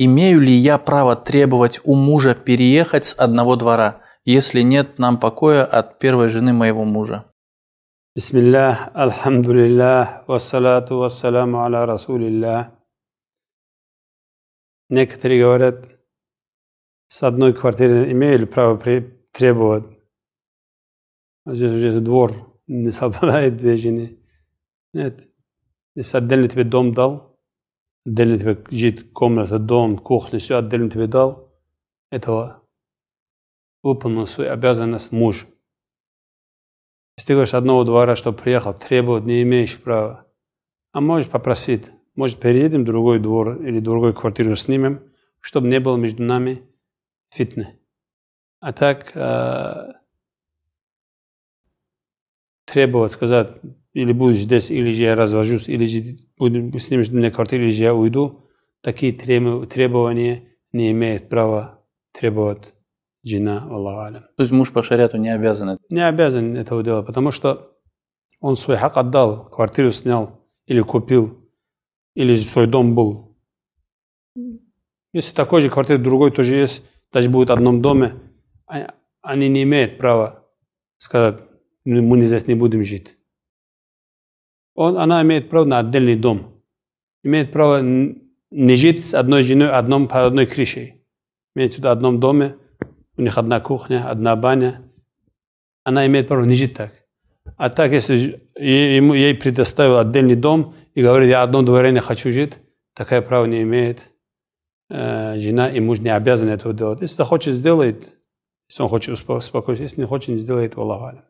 Имею ли я право требовать у мужа переехать с одного двора, если нет нам покоя от первой жены моего мужа? Бисмиллах, алхамдулиллах, вассалату вассаламу аля расулиллах. Некоторые говорят, с одной квартиры имею ли право требовать? Здесь уже двор не совпадает две жены. Нет. Если отдельно тебе дом дал, отдельно тебе жить комната, дом, кухня, все отдельно тебе дал, этого выполнил свою обязанность муж. Если ты говоришь одного двора раза, что приехал, требует, не имеешь права, а можешь попросить, может, переедем в другой двор или другую квартиру снимем, чтобы не было между нами фитны. А так э, требовать, сказать, или буду здесь, или же я развожусь, или же буду, снимешь мне квартиру, или же я уйду. Такие требования не имеет права требовать жена, Аллаху алям. То есть муж по шариату не обязан? Не обязан этого делать, потому что он свой хак отдал, квартиру снял или купил, или свой дом был. Если такой же квартира другой тоже есть, даже будет в одном доме, а, они не имеют права сказать, «Ну, мы здесь не будем жить он, она имеет право на отдельный дом, имеет право не жить с одной женой одном, под одной крышей. Имеет в одном доме, у них одна кухня, одна баня. Она имеет право не жить так. А так, если ему, ей предоставил отдельный дом и говорит, я одно дворение хочу жить, такая право не имеет. Э, жена и муж не обязаны этого делать. Если хочет, сделает. Если он хочет успокоиться, если не хочет, не сделает, Аллаху